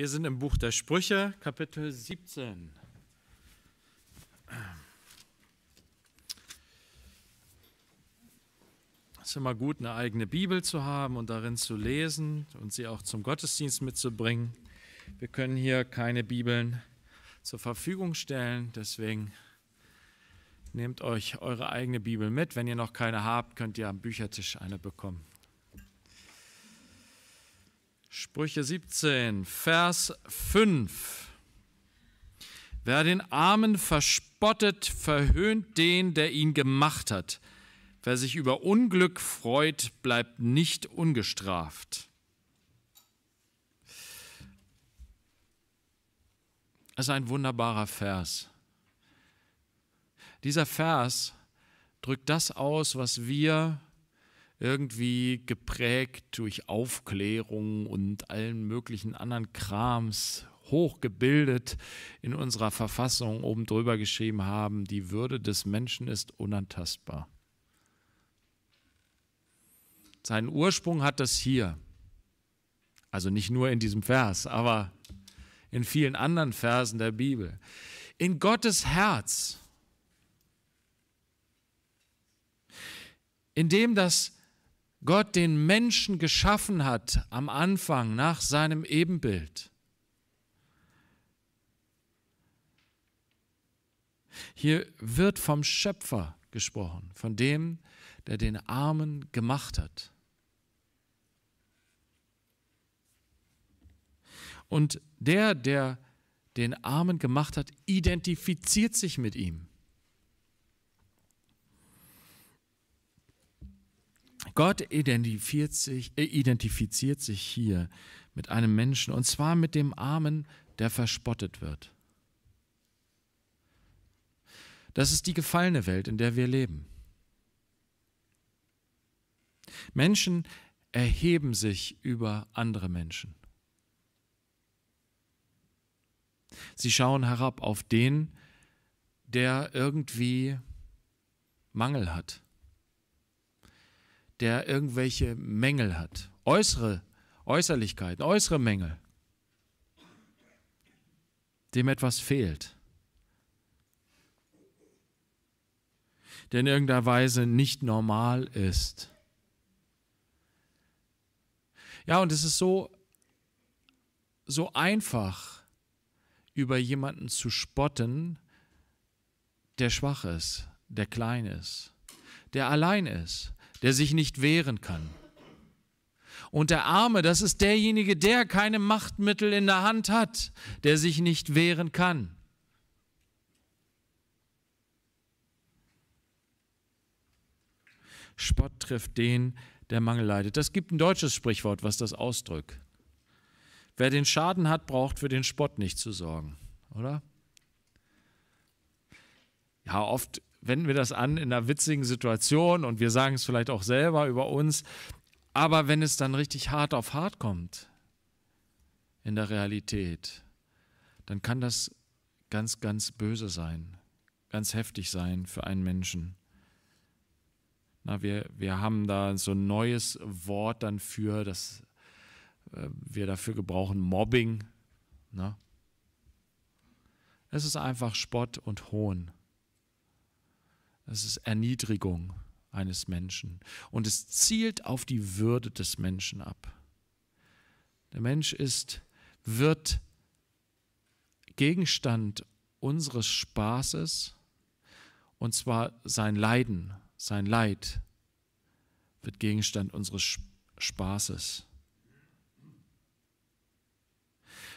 Wir sind im Buch der Sprüche, Kapitel 17. Es ist immer gut, eine eigene Bibel zu haben und darin zu lesen und sie auch zum Gottesdienst mitzubringen. Wir können hier keine Bibeln zur Verfügung stellen, deswegen nehmt euch eure eigene Bibel mit. Wenn ihr noch keine habt, könnt ihr am Büchertisch eine bekommen. Sprüche 17, Vers 5. Wer den Armen verspottet, verhöhnt den, der ihn gemacht hat. Wer sich über Unglück freut, bleibt nicht ungestraft. Das ist ein wunderbarer Vers. Dieser Vers drückt das aus, was wir irgendwie geprägt durch Aufklärung und allen möglichen anderen Krams hochgebildet in unserer Verfassung oben drüber geschrieben haben, die Würde des Menschen ist unantastbar. Seinen Ursprung hat das hier. Also nicht nur in diesem Vers, aber in vielen anderen Versen der Bibel. In Gottes Herz, in dem das Gott den Menschen geschaffen hat am Anfang nach seinem Ebenbild. Hier wird vom Schöpfer gesprochen, von dem, der den Armen gemacht hat. Und der, der den Armen gemacht hat, identifiziert sich mit ihm. Gott identifiziert sich, äh, identifiziert sich hier mit einem Menschen, und zwar mit dem Armen, der verspottet wird. Das ist die gefallene Welt, in der wir leben. Menschen erheben sich über andere Menschen. Sie schauen herab auf den, der irgendwie Mangel hat der irgendwelche Mängel hat, äußere Äußerlichkeiten, äußere Mängel, dem etwas fehlt, der in irgendeiner Weise nicht normal ist. Ja, und es ist so, so einfach, über jemanden zu spotten, der schwach ist, der klein ist, der allein ist, der sich nicht wehren kann. Und der Arme, das ist derjenige, der keine Machtmittel in der Hand hat, der sich nicht wehren kann. Spott trifft den, der Mangel leidet. Das gibt ein deutsches Sprichwort, was das ausdrückt. Wer den Schaden hat, braucht für den Spott nicht zu sorgen, oder? Ja, oft wenden wir das an in einer witzigen Situation und wir sagen es vielleicht auch selber über uns. Aber wenn es dann richtig hart auf hart kommt in der Realität, dann kann das ganz, ganz böse sein, ganz heftig sein für einen Menschen. Na, wir, wir haben da so ein neues Wort dann für, das äh, wir dafür gebrauchen, Mobbing. Na? Ne? Es ist einfach Spott und Hohn. Das ist Erniedrigung eines Menschen. Und es zielt auf die Würde des Menschen ab. Der Mensch ist, wird Gegenstand unseres Spaßes, und zwar sein Leiden, sein Leid wird Gegenstand unseres Spaßes.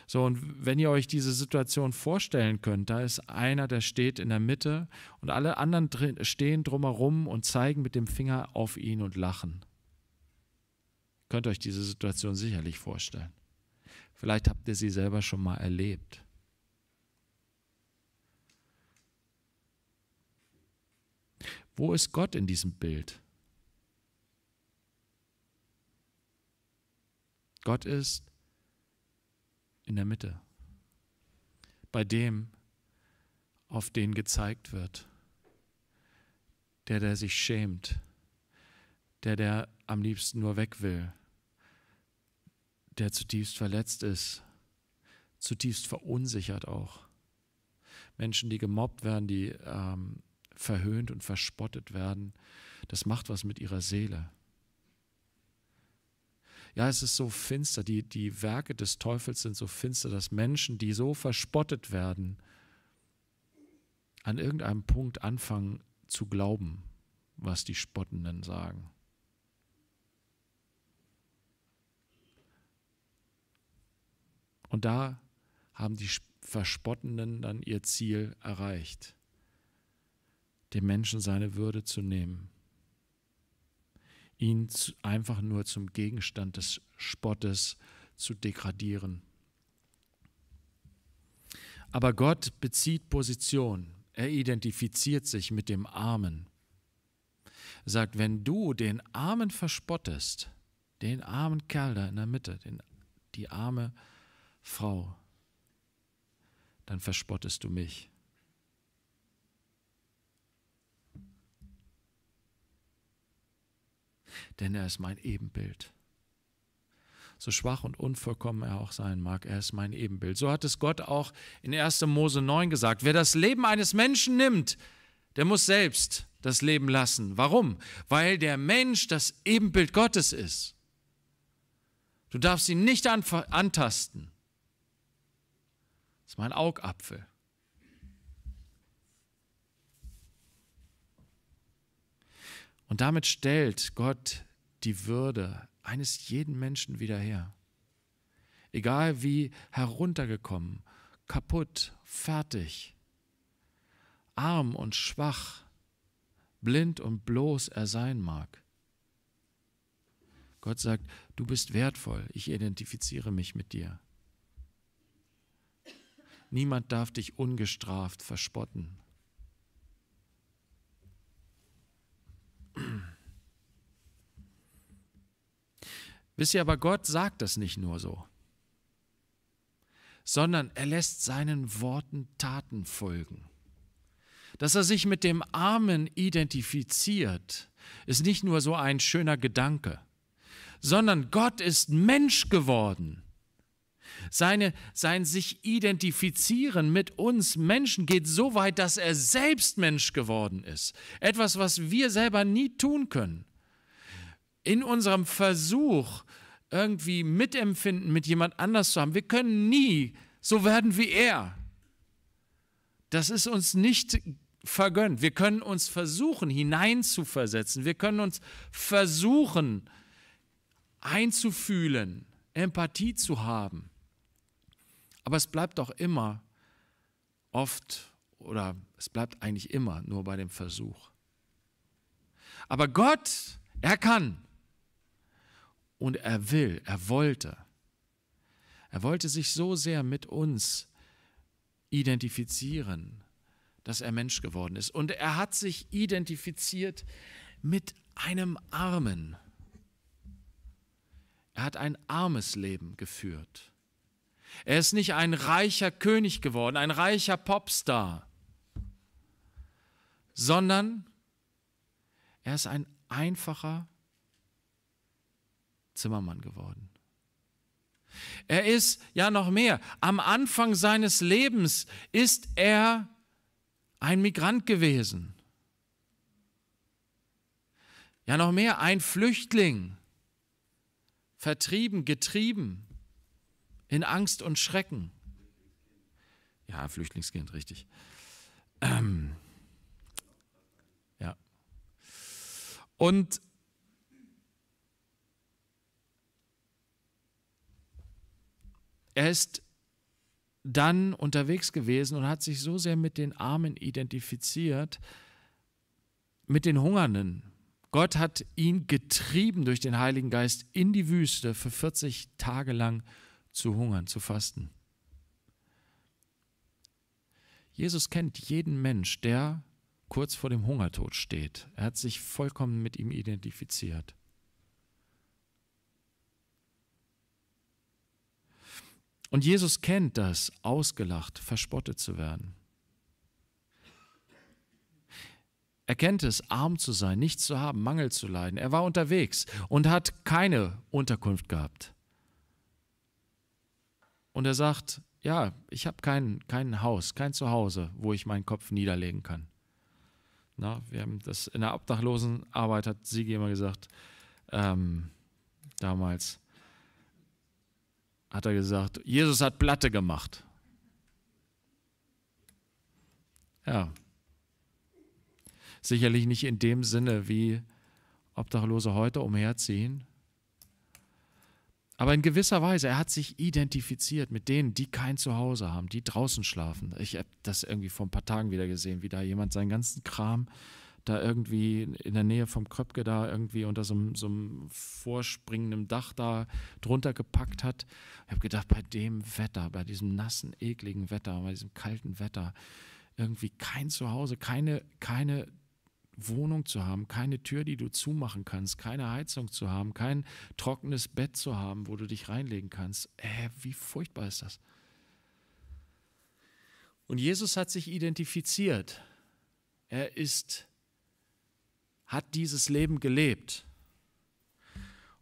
So, und wenn ihr euch diese Situation vorstellen könnt, da ist einer, der steht in der Mitte und alle anderen drin, stehen drumherum und zeigen mit dem Finger auf ihn und lachen. Ihr könnt euch diese Situation sicherlich vorstellen. Vielleicht habt ihr sie selber schon mal erlebt. Wo ist Gott in diesem Bild? Gott ist in der Mitte, bei dem, auf den gezeigt wird, der, der sich schämt, der, der am liebsten nur weg will, der zutiefst verletzt ist, zutiefst verunsichert auch. Menschen, die gemobbt werden, die ähm, verhöhnt und verspottet werden, das macht was mit ihrer Seele. Ja, es ist so finster, die, die Werke des Teufels sind so finster, dass Menschen, die so verspottet werden, an irgendeinem Punkt anfangen zu glauben, was die Spottenden sagen. Und da haben die Verspottenden dann ihr Ziel erreicht, dem Menschen seine Würde zu nehmen ihn zu, einfach nur zum Gegenstand des Spottes zu degradieren. Aber Gott bezieht Position, er identifiziert sich mit dem Armen. Er sagt, wenn du den Armen verspottest, den armen Kerl da in der Mitte, den, die arme Frau, dann verspottest du mich. denn er ist mein Ebenbild. So schwach und unvollkommen er auch sein mag, er ist mein Ebenbild. So hat es Gott auch in 1. Mose 9 gesagt. Wer das Leben eines Menschen nimmt, der muss selbst das Leben lassen. Warum? Weil der Mensch das Ebenbild Gottes ist. Du darfst ihn nicht antasten. Das ist mein Augapfel. Und damit stellt Gott die Würde eines jeden Menschen wieder her. Egal wie heruntergekommen, kaputt, fertig, arm und schwach, blind und bloß er sein mag. Gott sagt, du bist wertvoll, ich identifiziere mich mit dir. Niemand darf dich ungestraft verspotten. Wisst ihr aber, Gott sagt das nicht nur so, sondern er lässt seinen Worten Taten folgen. Dass er sich mit dem Armen identifiziert, ist nicht nur so ein schöner Gedanke, sondern Gott ist Mensch geworden. Seine, sein sich identifizieren mit uns Menschen geht so weit, dass er selbst Mensch geworden ist. Etwas, was wir selber nie tun können in unserem Versuch, irgendwie Mitempfinden mit jemand anders zu haben, wir können nie so werden wie er. Das ist uns nicht vergönnt. Wir können uns versuchen, hineinzuversetzen. Wir können uns versuchen, einzufühlen, Empathie zu haben. Aber es bleibt doch immer oft oder es bleibt eigentlich immer nur bei dem Versuch. Aber Gott, er kann. Und er will, er wollte. Er wollte sich so sehr mit uns identifizieren, dass er Mensch geworden ist. Und er hat sich identifiziert mit einem Armen. Er hat ein armes Leben geführt. Er ist nicht ein reicher König geworden, ein reicher Popstar, sondern er ist ein einfacher Zimmermann geworden. Er ist ja noch mehr. Am Anfang seines Lebens ist er ein Migrant gewesen. Ja, noch mehr, ein Flüchtling, vertrieben, getrieben, in Angst und Schrecken. Ja, Flüchtlingskind, richtig. Ähm, ja. Und Er ist dann unterwegs gewesen und hat sich so sehr mit den Armen identifiziert, mit den Hungernden. Gott hat ihn getrieben durch den Heiligen Geist in die Wüste für 40 Tage lang zu hungern, zu fasten. Jesus kennt jeden Mensch, der kurz vor dem Hungertod steht. Er hat sich vollkommen mit ihm identifiziert. Und Jesus kennt das, ausgelacht, verspottet zu werden. Er kennt es, arm zu sein, nichts zu haben, Mangel zu leiden. Er war unterwegs und hat keine Unterkunft gehabt. Und er sagt, ja, ich habe kein, kein Haus, kein Zuhause, wo ich meinen Kopf niederlegen kann. Na, wir haben das in der Obdachlosenarbeit, hat Sigi immer gesagt, ähm, damals, hat er gesagt, Jesus hat Platte gemacht. Ja. Sicherlich nicht in dem Sinne, wie Obdachlose heute umherziehen. Aber in gewisser Weise, er hat sich identifiziert mit denen, die kein Zuhause haben, die draußen schlafen. Ich habe das irgendwie vor ein paar Tagen wieder gesehen, wie da jemand seinen ganzen Kram da irgendwie in der Nähe vom Kröpke da irgendwie unter so, so einem vorspringenden Dach da drunter gepackt hat. Ich habe gedacht, bei dem Wetter, bei diesem nassen, ekligen Wetter, bei diesem kalten Wetter, irgendwie kein Zuhause, keine, keine Wohnung zu haben, keine Tür, die du zumachen kannst, keine Heizung zu haben, kein trockenes Bett zu haben, wo du dich reinlegen kannst. Äh, wie furchtbar ist das? Und Jesus hat sich identifiziert. Er ist hat dieses Leben gelebt.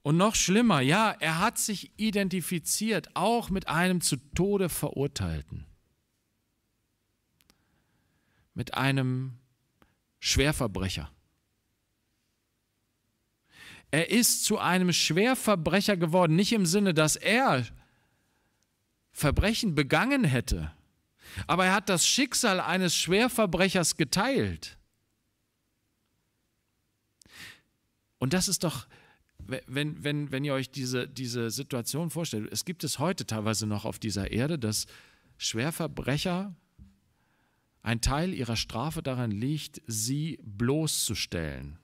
Und noch schlimmer, ja, er hat sich identifiziert, auch mit einem zu Tode verurteilten, mit einem Schwerverbrecher. Er ist zu einem Schwerverbrecher geworden, nicht im Sinne, dass er Verbrechen begangen hätte, aber er hat das Schicksal eines Schwerverbrechers geteilt. Und das ist doch, wenn, wenn, wenn ihr euch diese, diese Situation vorstellt, es gibt es heute teilweise noch auf dieser Erde, dass Schwerverbrecher ein Teil ihrer Strafe daran liegt, sie bloßzustellen,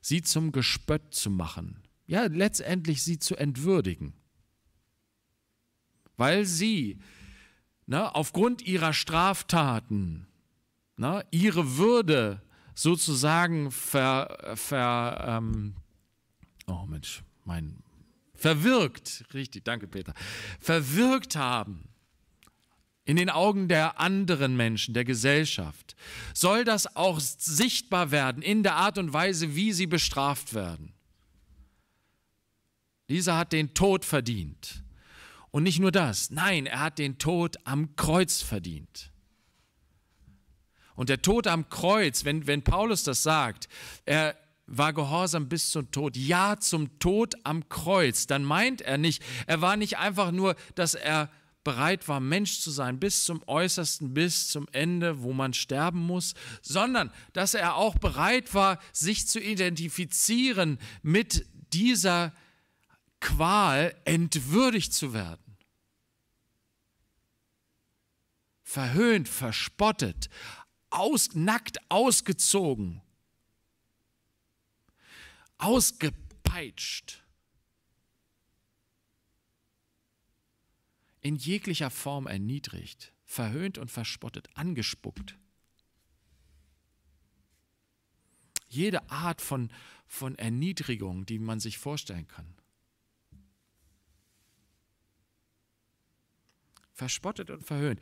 sie zum Gespött zu machen, ja, letztendlich sie zu entwürdigen. Weil sie ne, aufgrund ihrer Straftaten ne, ihre Würde sozusagen ver, ver ähm, oh Mensch, mein, verwirkt, richtig, danke Peter, verwirkt haben in den Augen der anderen Menschen, der Gesellschaft, soll das auch sichtbar werden in der Art und Weise, wie sie bestraft werden. Dieser hat den Tod verdient. Und nicht nur das, nein, er hat den Tod am Kreuz verdient. Und der Tod am Kreuz, wenn, wenn Paulus das sagt, er war gehorsam bis zum Tod. Ja, zum Tod am Kreuz. Dann meint er nicht, er war nicht einfach nur, dass er bereit war, Mensch zu sein, bis zum äußersten, bis zum Ende, wo man sterben muss, sondern dass er auch bereit war, sich zu identifizieren mit dieser Qual, entwürdigt zu werden. Verhöhnt, verspottet, aus, nackt ausgezogen, ausgepeitscht. In jeglicher Form erniedrigt, verhöhnt und verspottet, angespuckt. Jede Art von, von Erniedrigung, die man sich vorstellen kann. verspottet und verhöhnt.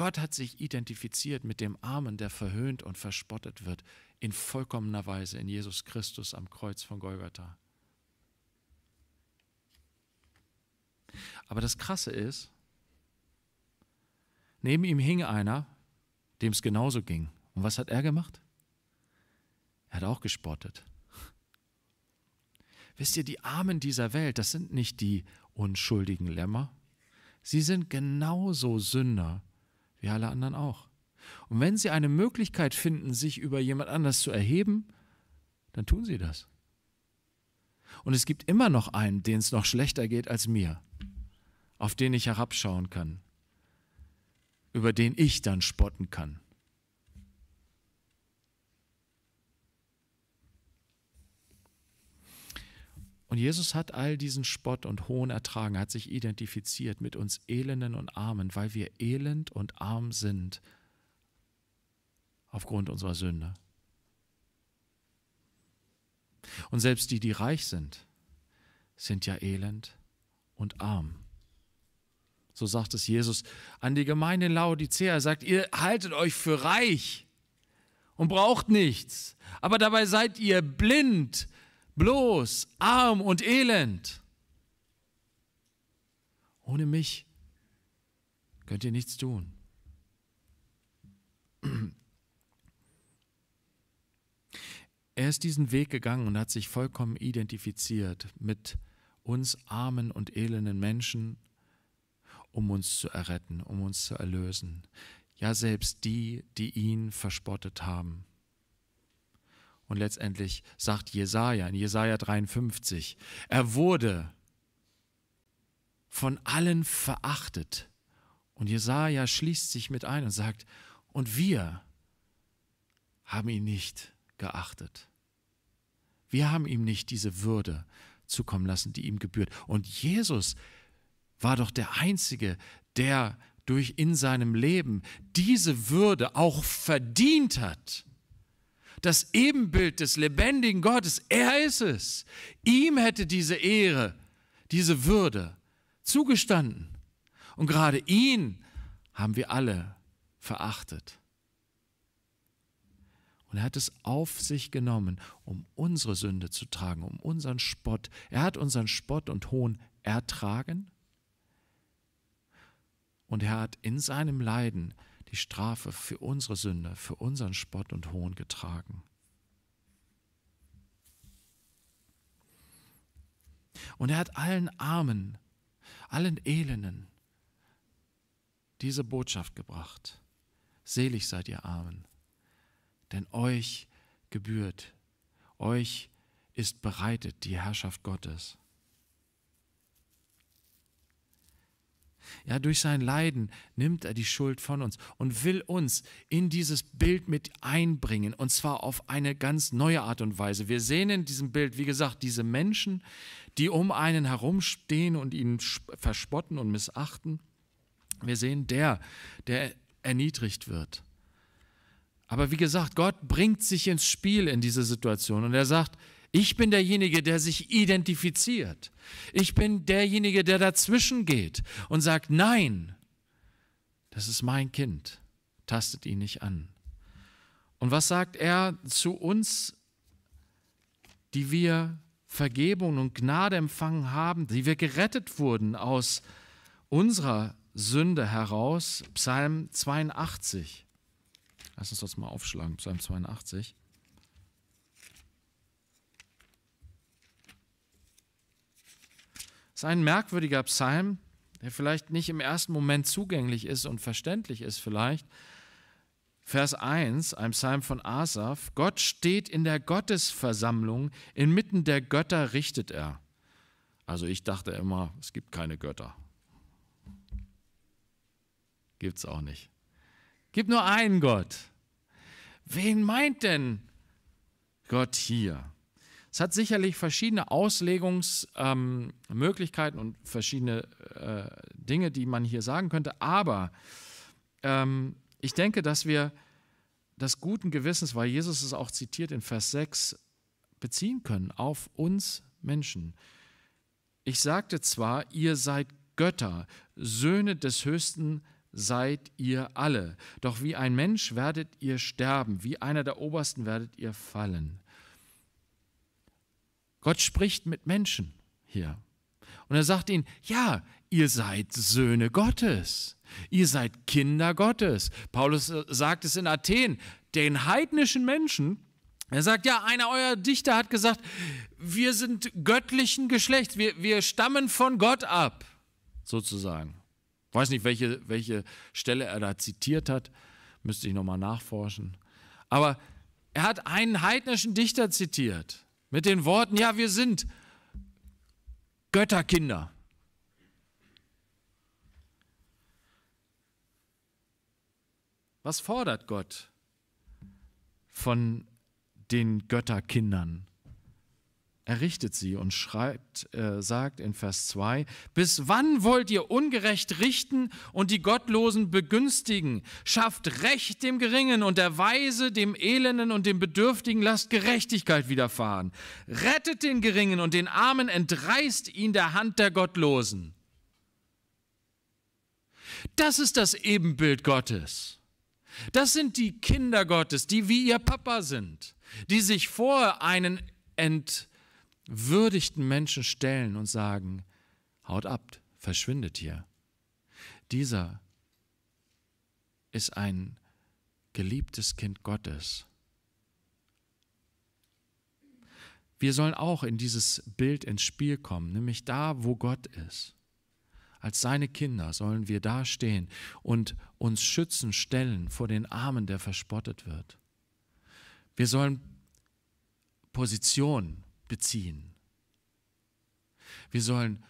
Gott hat sich identifiziert mit dem Armen, der verhöhnt und verspottet wird, in vollkommener Weise in Jesus Christus am Kreuz von Golgatha. Aber das Krasse ist, neben ihm hing einer, dem es genauso ging. Und was hat er gemacht? Er hat auch gespottet. Wisst ihr, die Armen dieser Welt, das sind nicht die unschuldigen Lämmer. Sie sind genauso Sünder wie alle anderen auch. Und wenn sie eine Möglichkeit finden, sich über jemand anders zu erheben, dann tun sie das. Und es gibt immer noch einen, den es noch schlechter geht als mir, auf den ich herabschauen kann, über den ich dann spotten kann. Und Jesus hat all diesen Spott und Hohn ertragen, hat sich identifiziert mit uns Elenden und Armen, weil wir elend und arm sind aufgrund unserer Sünde. Und selbst die, die reich sind, sind ja elend und arm. So sagt es Jesus an die Gemeinde in Laodicea. Er sagt, ihr haltet euch für reich und braucht nichts, aber dabei seid ihr blind, bloß, arm und elend. Ohne mich könnt ihr nichts tun. Er ist diesen Weg gegangen und hat sich vollkommen identifiziert mit uns armen und elenden Menschen, um uns zu erretten, um uns zu erlösen. Ja, selbst die, die ihn verspottet haben. Und letztendlich sagt Jesaja in Jesaja 53, er wurde von allen verachtet. Und Jesaja schließt sich mit ein und sagt, und wir haben ihn nicht geachtet. Wir haben ihm nicht diese Würde zukommen lassen, die ihm gebührt. Und Jesus war doch der Einzige, der durch in seinem Leben diese Würde auch verdient hat das Ebenbild des lebendigen Gottes. Er ist es. Ihm hätte diese Ehre, diese Würde zugestanden. Und gerade ihn haben wir alle verachtet. Und er hat es auf sich genommen, um unsere Sünde zu tragen, um unseren Spott. Er hat unseren Spott und Hohn ertragen. Und er hat in seinem Leiden die Strafe für unsere Sünde, für unseren Spott und Hohn getragen. Und er hat allen Armen, allen Elenden diese Botschaft gebracht. Selig seid ihr Armen, denn euch gebührt, euch ist bereitet die Herrschaft Gottes. Ja, durch sein Leiden nimmt er die Schuld von uns und will uns in dieses Bild mit einbringen und zwar auf eine ganz neue Art und Weise. Wir sehen in diesem Bild, wie gesagt, diese Menschen, die um einen herumstehen und ihn verspotten und missachten. Wir sehen der, der erniedrigt wird. Aber wie gesagt, Gott bringt sich ins Spiel in diese Situation und er sagt, ich bin derjenige, der sich identifiziert. Ich bin derjenige, der dazwischen geht und sagt, nein, das ist mein Kind. Tastet ihn nicht an. Und was sagt er zu uns, die wir Vergebung und Gnade empfangen haben, die wir gerettet wurden aus unserer Sünde heraus? Psalm 82. Lass uns das mal aufschlagen, Psalm 82. ist ein merkwürdiger Psalm, der vielleicht nicht im ersten Moment zugänglich ist und verständlich ist vielleicht. Vers 1, ein Psalm von Asaf, Gott steht in der Gottesversammlung, inmitten der Götter richtet er. Also ich dachte immer, es gibt keine Götter. Gibt es auch nicht. Gibt nur einen Gott. Wen meint denn Gott hier? Es hat sicherlich verschiedene Auslegungsmöglichkeiten ähm, und verschiedene äh, Dinge, die man hier sagen könnte. Aber ähm, ich denke, dass wir das guten Gewissens, weil Jesus es auch zitiert in Vers 6, beziehen können auf uns Menschen. Ich sagte zwar, ihr seid Götter, Söhne des Höchsten seid ihr alle, doch wie ein Mensch werdet ihr sterben, wie einer der Obersten werdet ihr fallen. Gott spricht mit Menschen hier. Und er sagt ihnen, ja, ihr seid Söhne Gottes, ihr seid Kinder Gottes. Paulus äh, sagt es in Athen, den heidnischen Menschen, er sagt, ja, einer eurer Dichter hat gesagt, wir sind göttlichen Geschlechts, wir, wir stammen von Gott ab, sozusagen. Ich weiß nicht, welche, welche Stelle er da zitiert hat, müsste ich nochmal nachforschen. Aber er hat einen heidnischen Dichter zitiert. Mit den Worten, ja, wir sind Götterkinder. Was fordert Gott von den Götterkindern? errichtet sie und schreibt, äh, sagt in Vers 2, bis wann wollt ihr ungerecht richten und die Gottlosen begünstigen? Schafft Recht dem Geringen und der Weise, dem Elenden und dem Bedürftigen lasst Gerechtigkeit widerfahren. Rettet den Geringen und den Armen, entreißt ihn der Hand der Gottlosen. Das ist das Ebenbild Gottes. Das sind die Kinder Gottes, die wie ihr Papa sind, die sich vor einen ent würdigten Menschen stellen und sagen, haut ab, verschwindet hier. Dieser ist ein geliebtes Kind Gottes. Wir sollen auch in dieses Bild ins Spiel kommen, nämlich da, wo Gott ist. Als seine Kinder sollen wir dastehen und uns schützen stellen vor den Armen, der verspottet wird. Wir sollen Position beziehen. Wir sollen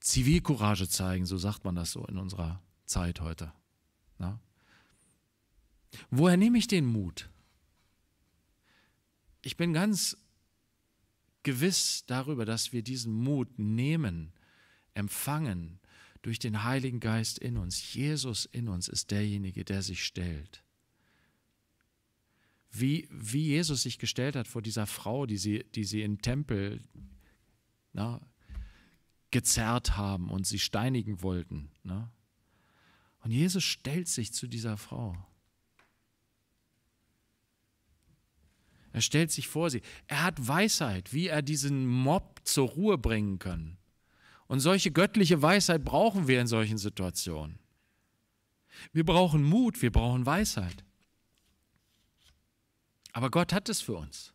Zivilcourage zeigen, so sagt man das so in unserer Zeit heute. Na? Woher nehme ich den Mut? Ich bin ganz gewiss darüber, dass wir diesen Mut nehmen, empfangen durch den Heiligen Geist in uns. Jesus in uns ist derjenige, der sich stellt wie, wie Jesus sich gestellt hat vor dieser Frau, die sie, die sie im Tempel na, gezerrt haben und sie steinigen wollten. Na. Und Jesus stellt sich zu dieser Frau. Er stellt sich vor sie. Er hat Weisheit, wie er diesen Mob zur Ruhe bringen kann. Und solche göttliche Weisheit brauchen wir in solchen Situationen. Wir brauchen Mut, wir brauchen Weisheit. Aber Gott hat es für uns.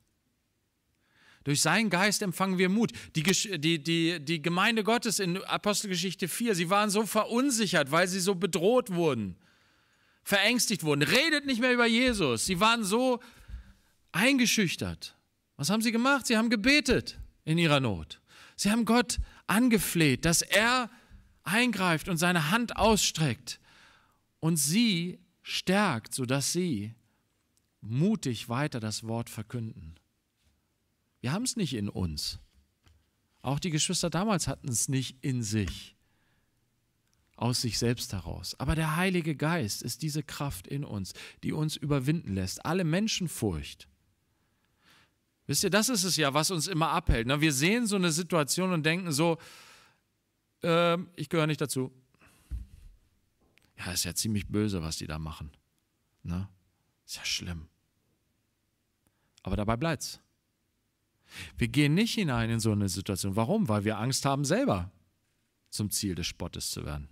Durch seinen Geist empfangen wir Mut. Die, die, die, die, Gemeinde Gottes in Apostelgeschichte 4, sie waren so verunsichert, weil sie so bedroht wurden, verängstigt wurden. Redet nicht mehr über Jesus. Sie waren so eingeschüchtert. Was haben sie gemacht? Sie haben gebetet in ihrer Not. Sie haben Gott angefleht, dass er eingreift und seine Hand ausstreckt und sie stärkt, sodass sie mutig weiter das Wort verkünden. Wir haben es nicht in uns. Auch die Geschwister damals hatten es nicht in sich, aus sich selbst heraus. Aber der Heilige Geist ist diese Kraft in uns, die uns überwinden lässt, alle Menschenfurcht. Wisst ihr, das ist es ja, was uns immer abhält. Ne? Wir sehen so eine Situation und denken so, äh, ich gehöre nicht dazu. Ja, ist ja ziemlich böse, was die da machen. Ne? Ist ja schlimm. Aber dabei bleibt's. Wir gehen nicht hinein in so eine Situation. Warum? Weil wir Angst haben, selber zum Ziel des Spottes zu werden.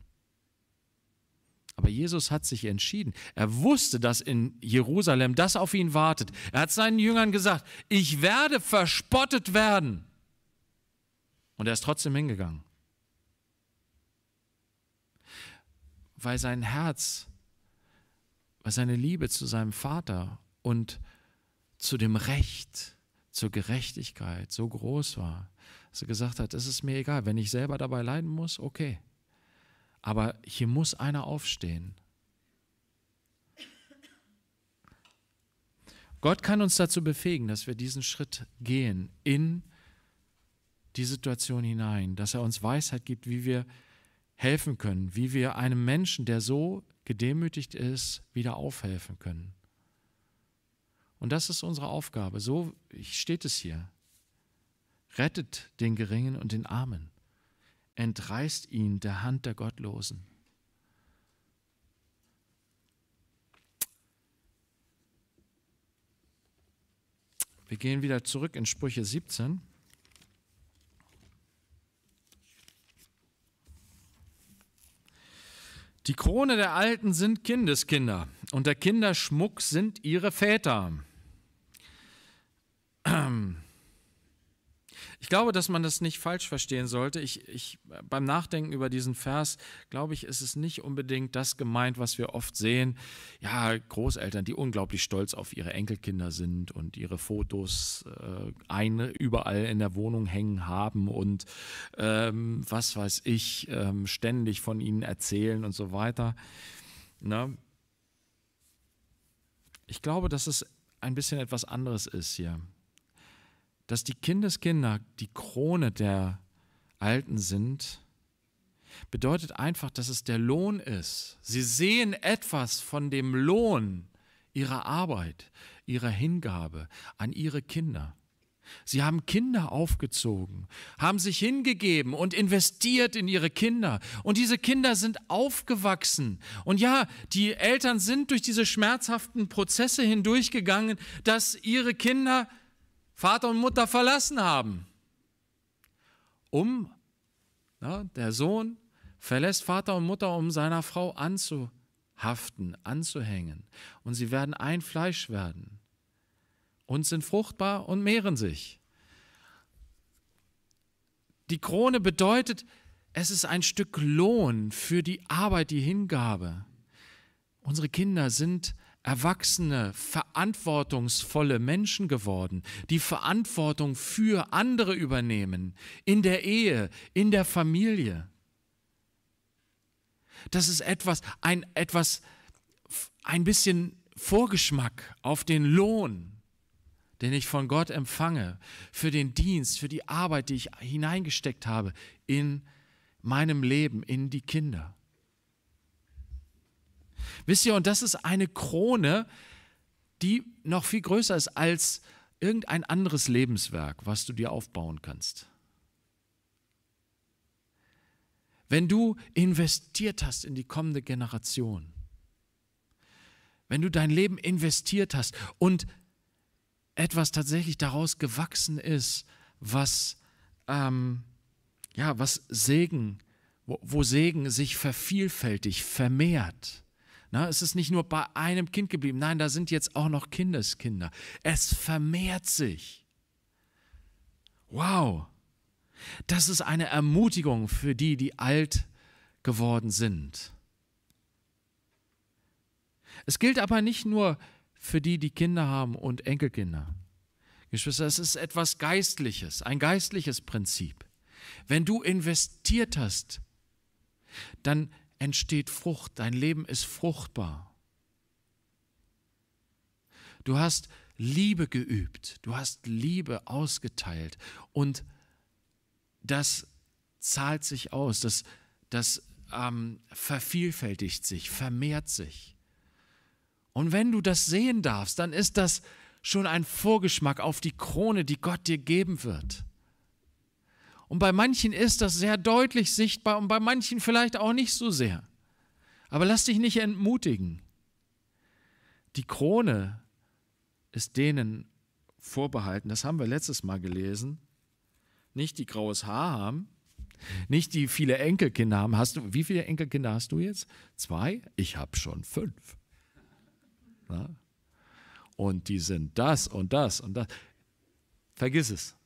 Aber Jesus hat sich entschieden. Er wusste, dass in Jerusalem das auf ihn wartet. Er hat seinen Jüngern gesagt, ich werde verspottet werden. Und er ist trotzdem hingegangen. Weil sein Herz weil seine Liebe zu seinem Vater und zu dem Recht, zur Gerechtigkeit so groß war, dass er gesagt hat, es ist mir egal, wenn ich selber dabei leiden muss, okay. Aber hier muss einer aufstehen. Gott kann uns dazu befähigen, dass wir diesen Schritt gehen in die Situation hinein, dass er uns Weisheit gibt, wie wir helfen können, wie wir einem Menschen, der so gedemütigt ist, wieder aufhelfen können. Und das ist unsere Aufgabe. So steht es hier. Rettet den Geringen und den Armen. Entreißt ihn der Hand der Gottlosen. Wir gehen wieder zurück in Sprüche 17. Die Krone der Alten sind Kindeskinder und der Kinderschmuck sind ihre Väter. Ähm, ich glaube, dass man das nicht falsch verstehen sollte. Ich, ich, beim Nachdenken über diesen Vers, glaube ich, ist es nicht unbedingt das gemeint, was wir oft sehen. Ja, Großeltern, die unglaublich stolz auf ihre Enkelkinder sind und ihre Fotos äh, eine, überall in der Wohnung hängen haben und ähm, was weiß ich, ähm, ständig von ihnen erzählen und so weiter. Na? Ich glaube, dass es ein bisschen etwas anderes ist hier dass die Kindeskinder die Krone der Alten sind, bedeutet einfach, dass es der Lohn ist. Sie sehen etwas von dem Lohn ihrer Arbeit, ihrer Hingabe an ihre Kinder. Sie haben Kinder aufgezogen, haben sich hingegeben und investiert in ihre Kinder. Und diese Kinder sind aufgewachsen. Und ja, die Eltern sind durch diese schmerzhaften Prozesse hindurchgegangen, dass ihre Kinder Vater und Mutter verlassen haben, um, na, der Sohn verlässt Vater und Mutter, um seiner Frau anzuhaften, anzuhängen. Und sie werden ein Fleisch werden und sind fruchtbar und mehren sich. Die Krone bedeutet, es ist ein Stück Lohn für die Arbeit, die Hingabe. Unsere Kinder sind erwachsene, verantwortungsvolle Menschen geworden, die Verantwortung für andere übernehmen, in der Ehe, in der Familie. Das ist etwas, ein, etwas, ein bisschen Vorgeschmack auf den Lohn, den ich von Gott empfange, für den Dienst, für die Arbeit, die ich hineingesteckt habe in meinem Leben, in die Kinder. Wisst ihr, und das ist eine Krone, die noch viel größer ist als irgendein anderes Lebenswerk, was du dir aufbauen kannst. Wenn du investiert hast in die kommende Generation, wenn du dein Leben investiert hast und etwas tatsächlich daraus gewachsen ist, was, ähm, ja, was Segen, wo, wo Segen sich vervielfältigt, vermehrt, na, es ist nicht nur bei einem Kind geblieben. Nein, da sind jetzt auch noch Kindeskinder. Es vermehrt sich. Wow. Das ist eine Ermutigung für die, die alt geworden sind. Es gilt aber nicht nur für die, die Kinder haben und Enkelkinder. Geschwister, es ist etwas Geistliches, ein geistliches Prinzip. Wenn du investiert hast, dann entsteht Frucht, dein Leben ist fruchtbar. Du hast Liebe geübt, du hast Liebe ausgeteilt und das zahlt sich aus, das, das ähm, vervielfältigt sich, vermehrt sich. Und wenn du das sehen darfst, dann ist das schon ein Vorgeschmack auf die Krone, die Gott dir geben wird. Und bei manchen ist das sehr deutlich sichtbar und bei manchen vielleicht auch nicht so sehr. Aber lass dich nicht entmutigen. Die Krone ist denen vorbehalten, das haben wir letztes Mal gelesen, nicht die graues Haar haben, nicht die viele Enkelkinder haben. Hast du, wie viele Enkelkinder hast du jetzt? Zwei? Ich habe schon fünf. Na? Und die sind das und das und das. Vergiss es.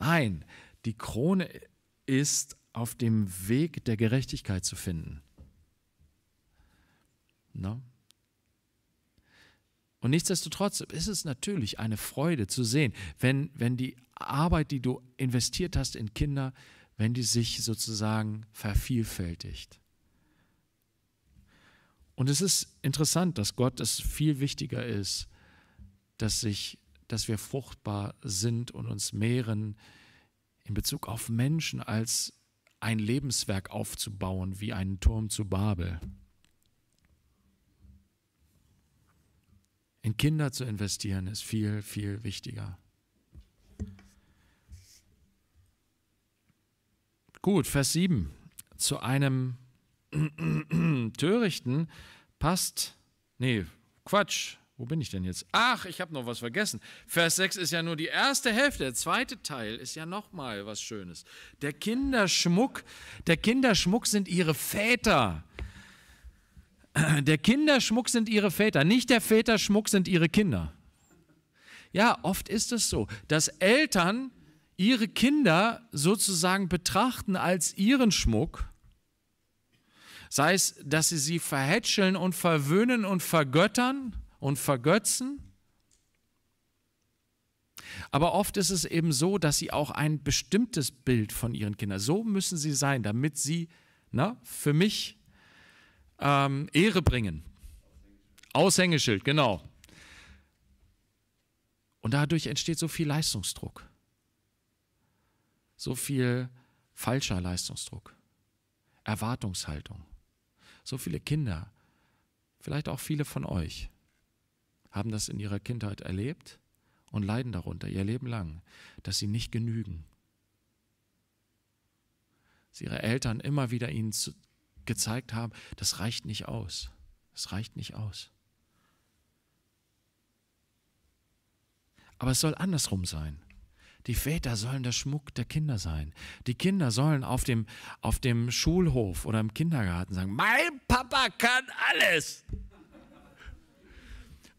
Nein, die Krone ist auf dem Weg der Gerechtigkeit zu finden. No? Und nichtsdestotrotz ist es natürlich eine Freude zu sehen, wenn, wenn die Arbeit, die du investiert hast in Kinder, wenn die sich sozusagen vervielfältigt. Und es ist interessant, dass Gott es viel wichtiger ist, dass sich dass wir fruchtbar sind und uns mehren in Bezug auf Menschen als ein Lebenswerk aufzubauen, wie einen Turm zu Babel. In Kinder zu investieren ist viel, viel wichtiger. Gut, Vers 7. Zu einem Törichten passt, nee, Quatsch, wo bin ich denn jetzt? Ach, ich habe noch was vergessen. Vers 6 ist ja nur die erste Hälfte. Der zweite Teil ist ja noch mal was Schönes. Der Kinderschmuck, der Kinderschmuck sind ihre Väter. Der Kinderschmuck sind ihre Väter. Nicht der Väterschmuck sind ihre Kinder. Ja, oft ist es so, dass Eltern ihre Kinder sozusagen betrachten als ihren Schmuck sei es, dass sie sie verhätscheln und verwöhnen und vergöttern, und vergötzen. Aber oft ist es eben so, dass sie auch ein bestimmtes Bild von ihren Kindern, so müssen sie sein, damit sie na, für mich ähm, Ehre bringen. Aushängeschild, genau. Und dadurch entsteht so viel Leistungsdruck. So viel falscher Leistungsdruck. Erwartungshaltung. So viele Kinder, vielleicht auch viele von euch, haben das in ihrer Kindheit erlebt und leiden darunter ihr Leben lang, dass sie nicht genügen. Dass ihre Eltern immer wieder ihnen zu, gezeigt haben, das reicht nicht aus. Das reicht nicht aus. Aber es soll andersrum sein. Die Väter sollen der Schmuck der Kinder sein. Die Kinder sollen auf dem, auf dem Schulhof oder im Kindergarten sagen, mein Papa kann alles.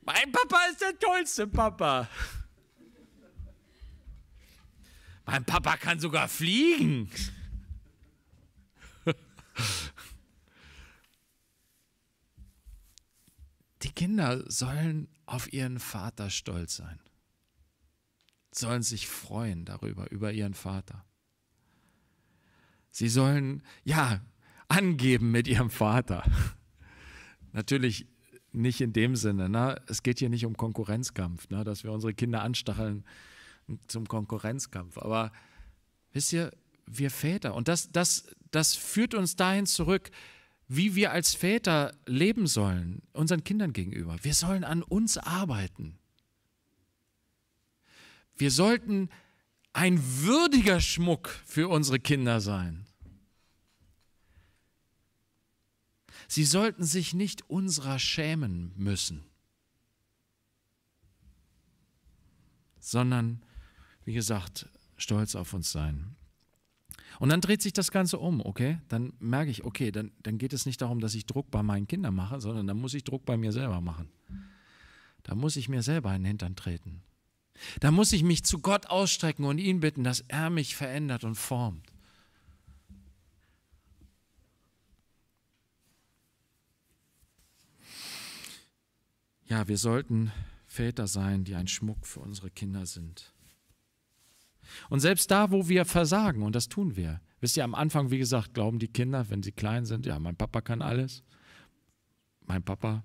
Mein Papa ist der tollste Papa. Mein Papa kann sogar fliegen. Die Kinder sollen auf ihren Vater stolz sein, sollen sich freuen darüber, über ihren Vater. Sie sollen, ja, angeben mit ihrem Vater. Natürlich nicht in dem Sinne. Ne? Es geht hier nicht um Konkurrenzkampf, ne? dass wir unsere Kinder anstacheln zum Konkurrenzkampf. Aber wisst ihr, wir Väter, und das, das, das führt uns dahin zurück, wie wir als Väter leben sollen, unseren Kindern gegenüber. Wir sollen an uns arbeiten. Wir sollten ein würdiger Schmuck für unsere Kinder sein. Sie sollten sich nicht unserer schämen müssen, sondern, wie gesagt, stolz auf uns sein. Und dann dreht sich das Ganze um, okay? Dann merke ich, okay, dann, dann geht es nicht darum, dass ich Druck bei meinen Kindern mache, sondern dann muss ich Druck bei mir selber machen. Da muss ich mir selber in den Hintern treten. Da muss ich mich zu Gott ausstrecken und ihn bitten, dass er mich verändert und formt. Ja, wir sollten Väter sein, die ein Schmuck für unsere Kinder sind. Und selbst da, wo wir versagen, und das tun wir, wisst ihr, am Anfang, wie gesagt, glauben die Kinder, wenn sie klein sind, ja, mein Papa kann alles. Mein Papa,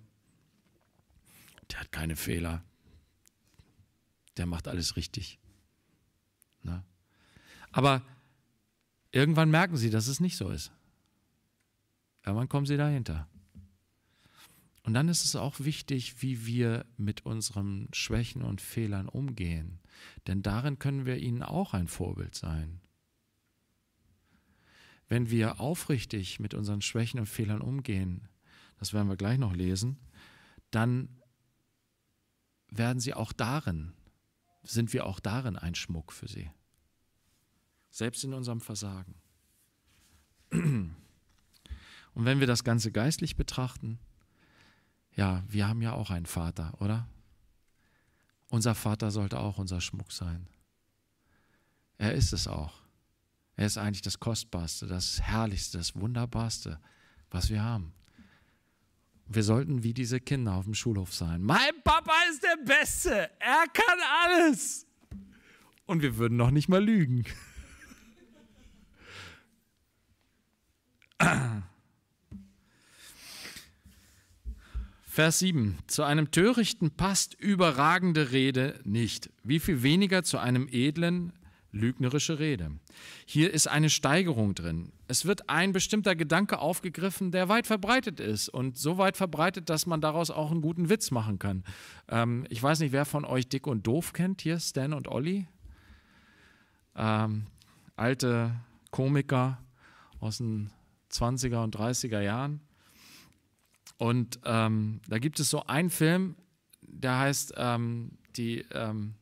der hat keine Fehler. Der macht alles richtig. Na? Ne? Aber irgendwann merken sie, dass es nicht so ist. Irgendwann kommen sie dahinter. Und dann ist es auch wichtig, wie wir mit unseren Schwächen und Fehlern umgehen. Denn darin können wir ihnen auch ein Vorbild sein. Wenn wir aufrichtig mit unseren Schwächen und Fehlern umgehen, das werden wir gleich noch lesen, dann werden sie auch darin, sind wir auch darin ein Schmuck für sie. Selbst in unserem Versagen. Und wenn wir das Ganze geistlich betrachten, ja, wir haben ja auch einen Vater, oder? Unser Vater sollte auch unser Schmuck sein. Er ist es auch. Er ist eigentlich das Kostbarste, das Herrlichste, das Wunderbarste, was wir haben. Wir sollten wie diese Kinder auf dem Schulhof sein. Mein Papa ist der Beste. Er kann alles. Und wir würden noch nicht mal lügen. Vers 7. Zu einem Törichten passt überragende Rede nicht. Wie viel weniger zu einem edlen, lügnerische Rede. Hier ist eine Steigerung drin. Es wird ein bestimmter Gedanke aufgegriffen, der weit verbreitet ist und so weit verbreitet, dass man daraus auch einen guten Witz machen kann. Ähm, ich weiß nicht, wer von euch Dick und Doof kennt, hier Stan und Olli. Ähm, alte Komiker aus den 20er und 30er Jahren. Und ähm, da gibt es so einen Film, der heißt ähm, die ähm,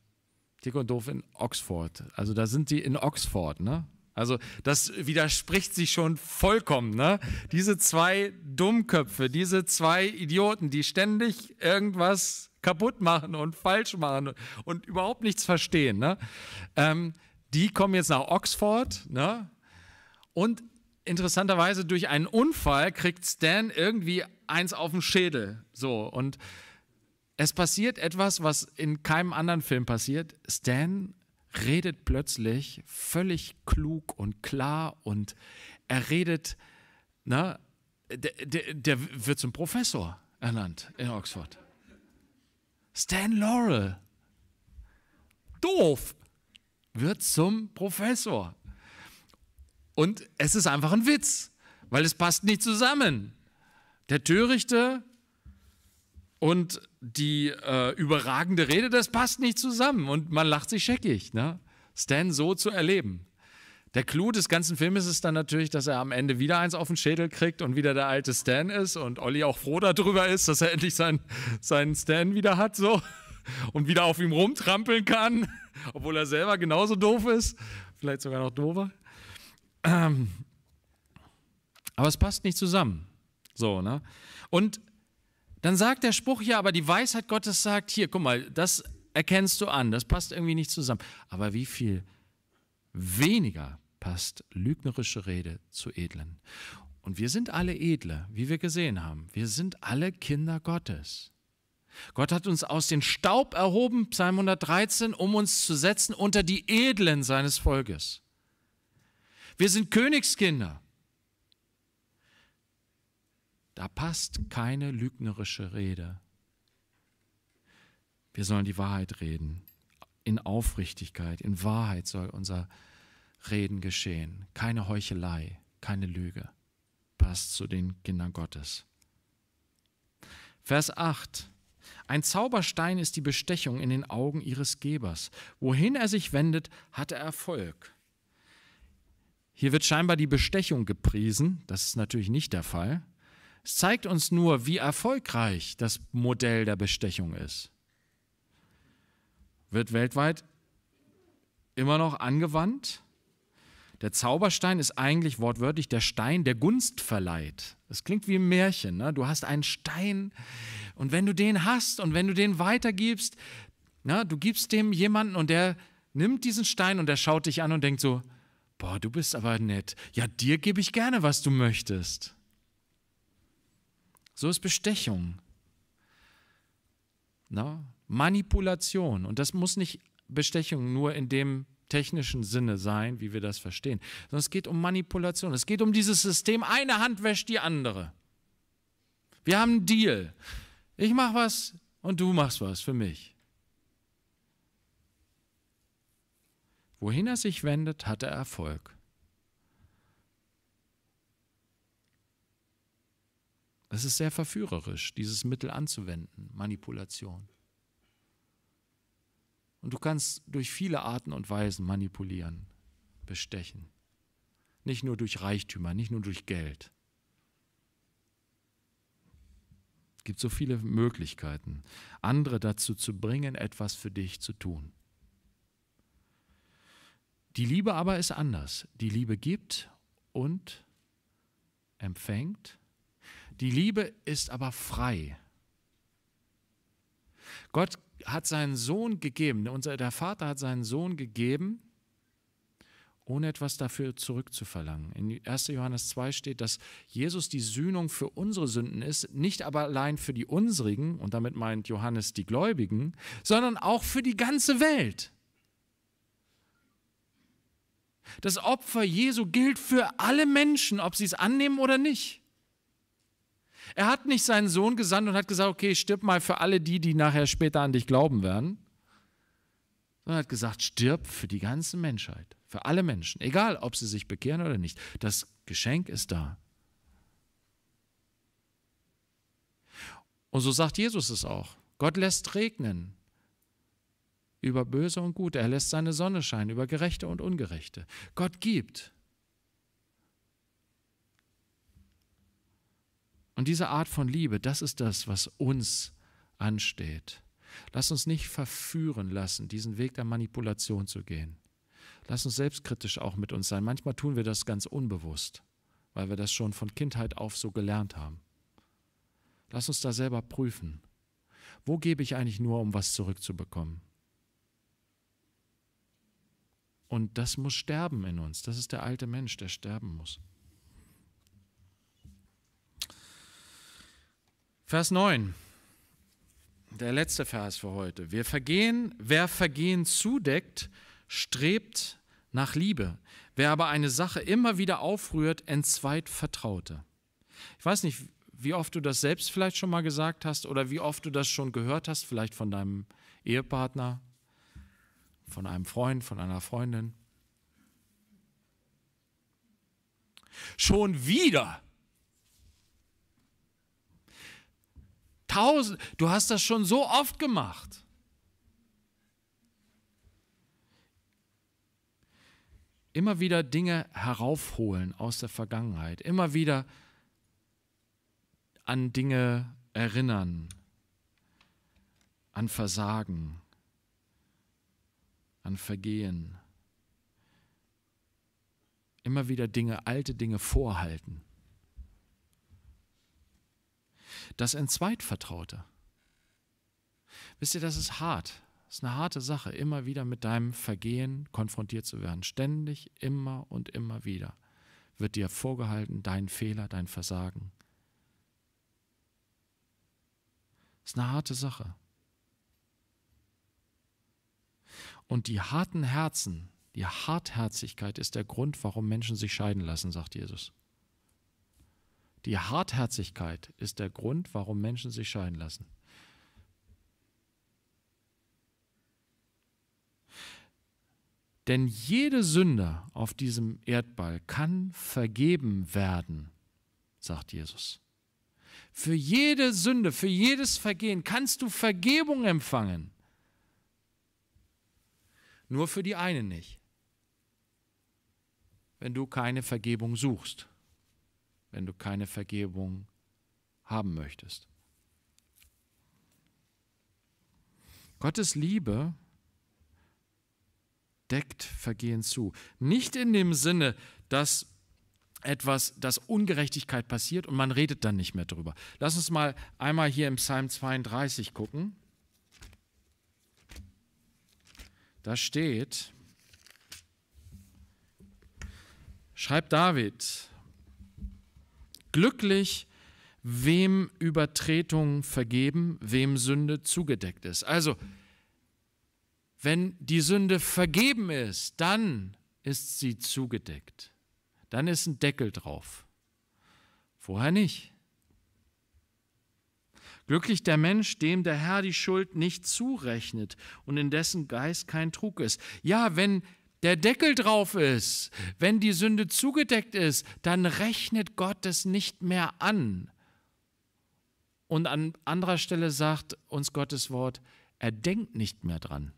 Dick und Doof in Oxford. Also da sind die in Oxford, ne? Also das widerspricht sich schon vollkommen, ne? Diese zwei Dummköpfe, diese zwei Idioten, die ständig irgendwas kaputt machen und falsch machen und, und überhaupt nichts verstehen, ne? Ähm, die kommen jetzt nach Oxford, ne? Und interessanterweise durch einen Unfall kriegt Stan irgendwie eins auf den Schädel. So, und es passiert etwas, was in keinem anderen Film passiert. Stan redet plötzlich völlig klug und klar und er redet, na, ne, der, der, der wird zum Professor ernannt in Oxford. Stan Laurel. Doof. Wird zum Professor. Und es ist einfach ein Witz, weil es passt nicht zusammen. Der Törichte und die äh, überragende Rede, das passt nicht zusammen. Und man lacht sich scheckig, ne? Stan so zu erleben. Der Clou des ganzen Films ist dann natürlich, dass er am Ende wieder eins auf den Schädel kriegt und wieder der alte Stan ist und Olli auch froh darüber ist, dass er endlich sein, seinen Stan wieder hat so und wieder auf ihm rumtrampeln kann, obwohl er selber genauso doof ist, vielleicht sogar noch doofer. Ähm, aber es passt nicht zusammen. So, ne? Und dann sagt der Spruch hier, aber die Weisheit Gottes sagt, hier, guck mal, das erkennst du an, das passt irgendwie nicht zusammen. Aber wie viel weniger passt lügnerische Rede zu edlen? Und wir sind alle edle, wie wir gesehen haben. Wir sind alle Kinder Gottes. Gott hat uns aus dem Staub erhoben, Psalm 113, um uns zu setzen unter die Edlen seines Volkes. Wir sind Königskinder. Da passt keine lügnerische Rede. Wir sollen die Wahrheit reden. In Aufrichtigkeit, in Wahrheit soll unser Reden geschehen. Keine Heuchelei, keine Lüge. Passt zu den Kindern Gottes. Vers 8. Ein Zauberstein ist die Bestechung in den Augen ihres Gebers. Wohin er sich wendet, hat er Erfolg. Hier wird scheinbar die Bestechung gepriesen. Das ist natürlich nicht der Fall. Es zeigt uns nur, wie erfolgreich das Modell der Bestechung ist. Wird weltweit immer noch angewandt. Der Zauberstein ist eigentlich wortwörtlich der Stein, der Gunst verleiht. Das klingt wie ein Märchen. Ne? Du hast einen Stein und wenn du den hast und wenn du den weitergibst, na, du gibst dem jemanden und der nimmt diesen Stein und der schaut dich an und denkt so, Boah, du bist aber nett. Ja, dir gebe ich gerne, was du möchtest. So ist Bestechung. Na? Manipulation. Und das muss nicht Bestechung nur in dem technischen Sinne sein, wie wir das verstehen, sondern es geht um Manipulation. Es geht um dieses System, eine Hand wäscht die andere. Wir haben einen Deal. Ich mache was und du machst was für mich. Wohin er sich wendet, hat er Erfolg. Es ist sehr verführerisch, dieses Mittel anzuwenden, Manipulation. Und du kannst durch viele Arten und Weisen manipulieren, bestechen. Nicht nur durch Reichtümer, nicht nur durch Geld. Es gibt so viele Möglichkeiten, andere dazu zu bringen, etwas für dich zu tun. Die Liebe aber ist anders. Die Liebe gibt und empfängt. Die Liebe ist aber frei. Gott hat seinen Sohn gegeben, unser, der Vater hat seinen Sohn gegeben, ohne etwas dafür zurückzuverlangen. In 1. Johannes 2 steht, dass Jesus die Sühnung für unsere Sünden ist, nicht aber allein für die unsrigen, und damit meint Johannes die Gläubigen, sondern auch für die ganze Welt. Das Opfer Jesu gilt für alle Menschen, ob sie es annehmen oder nicht. Er hat nicht seinen Sohn gesandt und hat gesagt, okay, stirb mal für alle die, die nachher später an dich glauben werden, sondern hat gesagt, stirb für die ganze Menschheit, für alle Menschen, egal ob sie sich bekehren oder nicht. Das Geschenk ist da. Und so sagt Jesus es auch. Gott lässt regnen über Böse und Gute. Er lässt seine Sonne scheinen über Gerechte und Ungerechte. Gott gibt. Und diese Art von Liebe, das ist das, was uns ansteht. Lass uns nicht verführen lassen, diesen Weg der Manipulation zu gehen. Lass uns selbstkritisch auch mit uns sein. Manchmal tun wir das ganz unbewusst, weil wir das schon von Kindheit auf so gelernt haben. Lass uns da selber prüfen. Wo gebe ich eigentlich nur, um was zurückzubekommen? Und das muss sterben in uns. Das ist der alte Mensch, der sterben muss. Vers 9. Der letzte Vers für heute. Wir vergehen, wer Vergehen zudeckt, strebt nach Liebe. Wer aber eine Sache immer wieder aufrührt, entzweit Vertraute. Ich weiß nicht, wie oft du das selbst vielleicht schon mal gesagt hast oder wie oft du das schon gehört hast, vielleicht von deinem Ehepartner, von einem Freund, von einer Freundin. Schon wieder. Tausend, du hast das schon so oft gemacht. Immer wieder Dinge heraufholen aus der Vergangenheit, immer wieder an Dinge erinnern, an Versagen, an Vergehen. Immer wieder Dinge, alte Dinge vorhalten. Das Entzweitvertraute. Wisst ihr, das ist hart. Das ist eine harte Sache, immer wieder mit deinem Vergehen konfrontiert zu werden. Ständig, immer und immer wieder wird dir vorgehalten, dein Fehler, dein Versagen. Das ist eine harte Sache. Und die harten Herzen, die Hartherzigkeit ist der Grund, warum Menschen sich scheiden lassen, sagt Jesus. Die Hartherzigkeit ist der Grund, warum Menschen sich scheiden lassen. Denn jede Sünde auf diesem Erdball kann vergeben werden, sagt Jesus. Für jede Sünde, für jedes Vergehen kannst du Vergebung empfangen. Nur für die einen nicht. Wenn du keine Vergebung suchst, wenn du keine Vergebung haben möchtest. Gottes Liebe deckt Vergehen zu. Nicht in dem Sinne, dass etwas, dass Ungerechtigkeit passiert und man redet dann nicht mehr drüber. Lass uns mal einmal hier im Psalm 32 gucken. Da steht, schreibt David, glücklich, wem Übertretungen vergeben, wem Sünde zugedeckt ist. Also, wenn die Sünde vergeben ist, dann ist sie zugedeckt. Dann ist ein Deckel drauf. Vorher nicht. Glücklich der Mensch, dem der Herr die Schuld nicht zurechnet und in dessen Geist kein Trug ist. Ja, wenn der Deckel drauf ist, wenn die Sünde zugedeckt ist, dann rechnet Gott es nicht mehr an. Und an anderer Stelle sagt uns Gottes Wort, er denkt nicht mehr dran.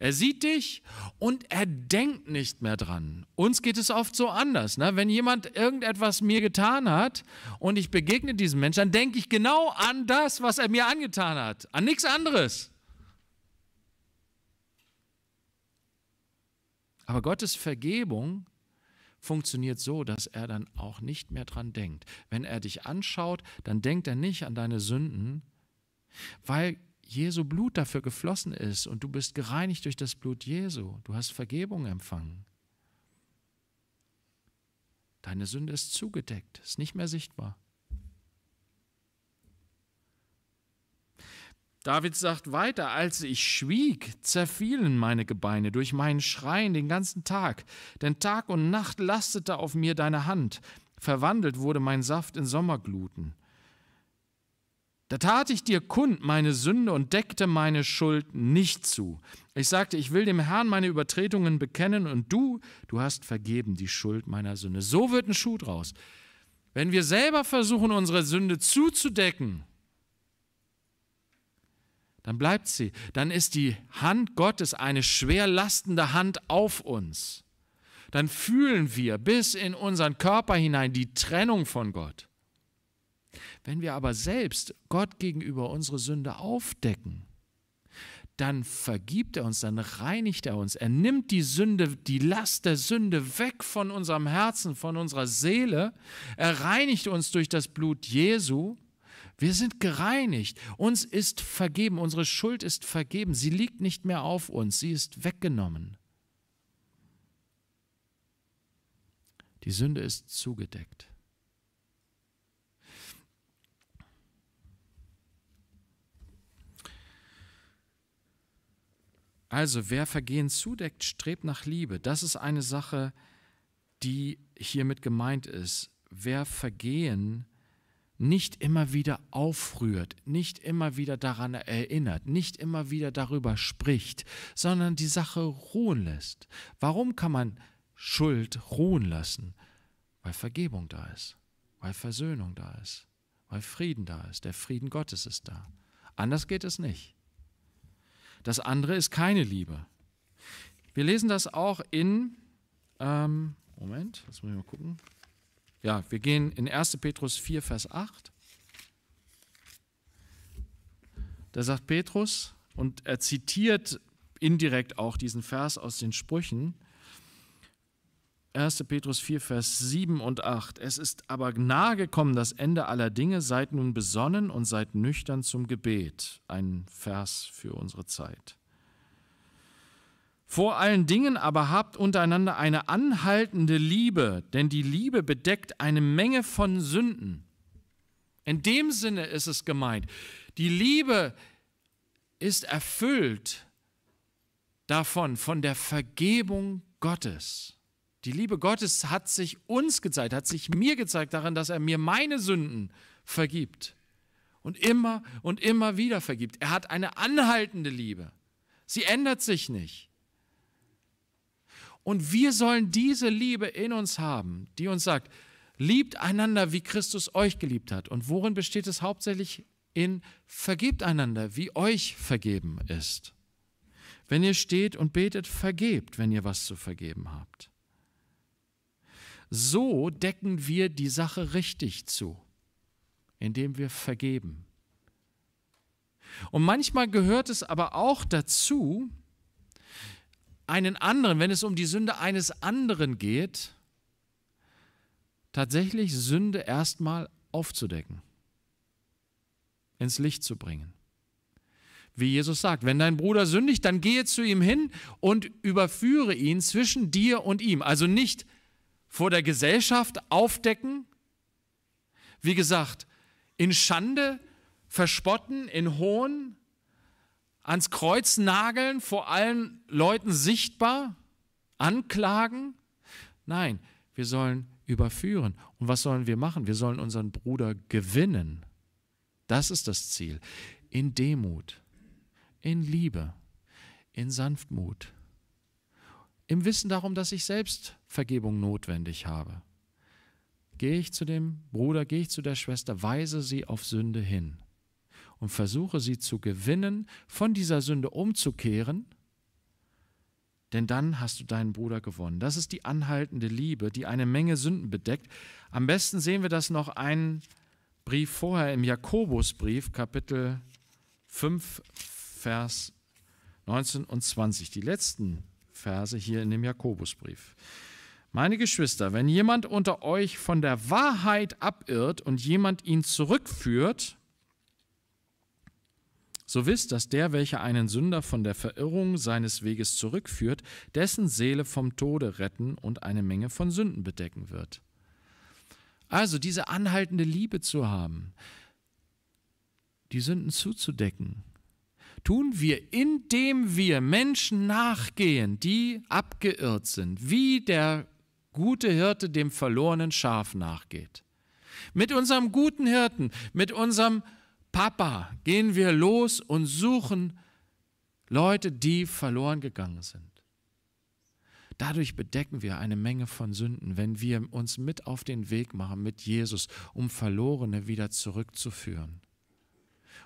Er sieht dich und er denkt nicht mehr dran. Uns geht es oft so anders. Ne? Wenn jemand irgendetwas mir getan hat und ich begegne diesem Menschen, dann denke ich genau an das, was er mir angetan hat, an nichts anderes. Aber Gottes Vergebung funktioniert so, dass er dann auch nicht mehr dran denkt. Wenn er dich anschaut, dann denkt er nicht an deine Sünden, weil Jesu Blut dafür geflossen ist und du bist gereinigt durch das Blut Jesu, du hast Vergebung empfangen. Deine Sünde ist zugedeckt, ist nicht mehr sichtbar. David sagt weiter, als ich schwieg, zerfielen meine Gebeine durch meinen Schreien den ganzen Tag, denn Tag und Nacht lastete auf mir deine Hand, verwandelt wurde mein Saft in Sommergluten. Da tat ich dir kund meine Sünde und deckte meine Schuld nicht zu. Ich sagte, ich will dem Herrn meine Übertretungen bekennen und du, du hast vergeben die Schuld meiner Sünde. So wird ein Schuh draus. Wenn wir selber versuchen, unsere Sünde zuzudecken, dann bleibt sie. Dann ist die Hand Gottes eine schwer lastende Hand auf uns. Dann fühlen wir bis in unseren Körper hinein die Trennung von Gott. Wenn wir aber selbst Gott gegenüber unsere Sünde aufdecken, dann vergibt er uns, dann reinigt er uns. Er nimmt die Sünde, die Last der Sünde weg von unserem Herzen, von unserer Seele. Er reinigt uns durch das Blut Jesu. Wir sind gereinigt. Uns ist vergeben. Unsere Schuld ist vergeben. Sie liegt nicht mehr auf uns. Sie ist weggenommen. Die Sünde ist zugedeckt. Also wer Vergehen zudeckt, strebt nach Liebe. Das ist eine Sache, die hiermit gemeint ist. Wer Vergehen nicht immer wieder aufrührt, nicht immer wieder daran erinnert, nicht immer wieder darüber spricht, sondern die Sache ruhen lässt. Warum kann man Schuld ruhen lassen? Weil Vergebung da ist, weil Versöhnung da ist, weil Frieden da ist, der Frieden Gottes ist da. Anders geht es nicht. Das andere ist keine Liebe. Wir lesen das auch in, ähm, Moment, das muss ich mal gucken. Ja, wir gehen in 1. Petrus 4, Vers 8. Da sagt Petrus, und er zitiert indirekt auch diesen Vers aus den Sprüchen, 1. Petrus 4, Vers 7 und 8. Es ist aber nahe gekommen das Ende aller Dinge, seid nun besonnen und seid nüchtern zum Gebet. Ein Vers für unsere Zeit. Vor allen Dingen aber habt untereinander eine anhaltende Liebe, denn die Liebe bedeckt eine Menge von Sünden. In dem Sinne ist es gemeint. Die Liebe ist erfüllt davon, von der Vergebung Gottes. Die Liebe Gottes hat sich uns gezeigt, hat sich mir gezeigt daran, dass er mir meine Sünden vergibt und immer und immer wieder vergibt. Er hat eine anhaltende Liebe. Sie ändert sich nicht. Und wir sollen diese Liebe in uns haben, die uns sagt, liebt einander, wie Christus euch geliebt hat. Und worin besteht es hauptsächlich? In vergebt einander, wie euch vergeben ist. Wenn ihr steht und betet, vergebt, wenn ihr was zu vergeben habt. So decken wir die Sache richtig zu, indem wir vergeben. Und manchmal gehört es aber auch dazu, einen anderen, wenn es um die Sünde eines anderen geht, tatsächlich Sünde erstmal aufzudecken, ins Licht zu bringen. Wie Jesus sagt, wenn dein Bruder sündigt, dann gehe zu ihm hin und überführe ihn zwischen dir und ihm. Also nicht vor der Gesellschaft aufdecken. Wie gesagt, in Schande, verspotten, in Hohn, ans Kreuz nageln, vor allen Leuten sichtbar, anklagen. Nein, wir sollen überführen. Und was sollen wir machen? Wir sollen unseren Bruder gewinnen. Das ist das Ziel. In Demut, in Liebe, in Sanftmut im Wissen darum, dass ich selbst Vergebung notwendig habe. Gehe ich zu dem Bruder, gehe ich zu der Schwester, weise sie auf Sünde hin und versuche sie zu gewinnen, von dieser Sünde umzukehren, denn dann hast du deinen Bruder gewonnen. Das ist die anhaltende Liebe, die eine Menge Sünden bedeckt. Am besten sehen wir das noch einen Brief vorher im Jakobusbrief, Kapitel 5, Vers 19 und 20. Die letzten Verse hier in dem Jakobusbrief. Meine Geschwister, wenn jemand unter euch von der Wahrheit abirrt und jemand ihn zurückführt, so wisst, dass der, welcher einen Sünder von der Verirrung seines Weges zurückführt, dessen Seele vom Tode retten und eine Menge von Sünden bedecken wird. Also diese anhaltende Liebe zu haben, die Sünden zuzudecken, tun wir, indem wir Menschen nachgehen, die abgeirrt sind, wie der gute Hirte dem verlorenen Schaf nachgeht. Mit unserem guten Hirten, mit unserem Papa gehen wir los und suchen Leute, die verloren gegangen sind. Dadurch bedecken wir eine Menge von Sünden, wenn wir uns mit auf den Weg machen mit Jesus, um Verlorene wieder zurückzuführen.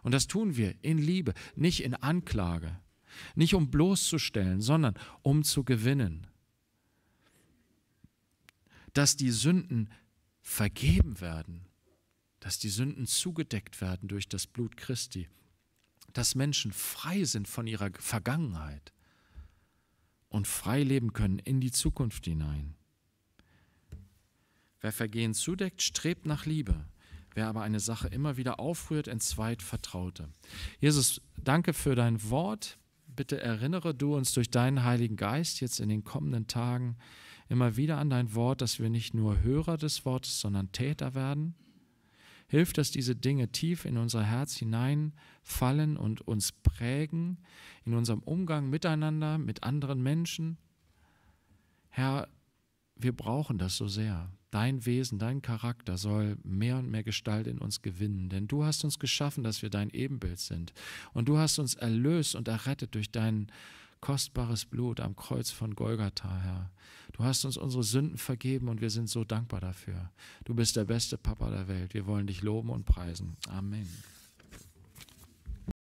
Und das tun wir in Liebe, nicht in Anklage, nicht um bloßzustellen, sondern um zu gewinnen. Dass die Sünden vergeben werden, dass die Sünden zugedeckt werden durch das Blut Christi, dass Menschen frei sind von ihrer Vergangenheit und frei leben können in die Zukunft hinein. Wer Vergehen zudeckt, strebt nach Liebe. Wer aber eine Sache immer wieder aufrührt, entzweit Vertraute. Jesus, danke für dein Wort. Bitte erinnere du uns durch deinen Heiligen Geist jetzt in den kommenden Tagen immer wieder an dein Wort, dass wir nicht nur Hörer des Wortes, sondern Täter werden. Hilf, dass diese Dinge tief in unser Herz hineinfallen und uns prägen, in unserem Umgang miteinander, mit anderen Menschen. Herr, wir brauchen das so sehr. Dein Wesen, dein Charakter soll mehr und mehr Gestalt in uns gewinnen, denn du hast uns geschaffen, dass wir dein Ebenbild sind. Und du hast uns erlöst und errettet durch dein kostbares Blut am Kreuz von Golgatha, Herr. Du hast uns unsere Sünden vergeben und wir sind so dankbar dafür. Du bist der beste Papa der Welt. Wir wollen dich loben und preisen. Amen.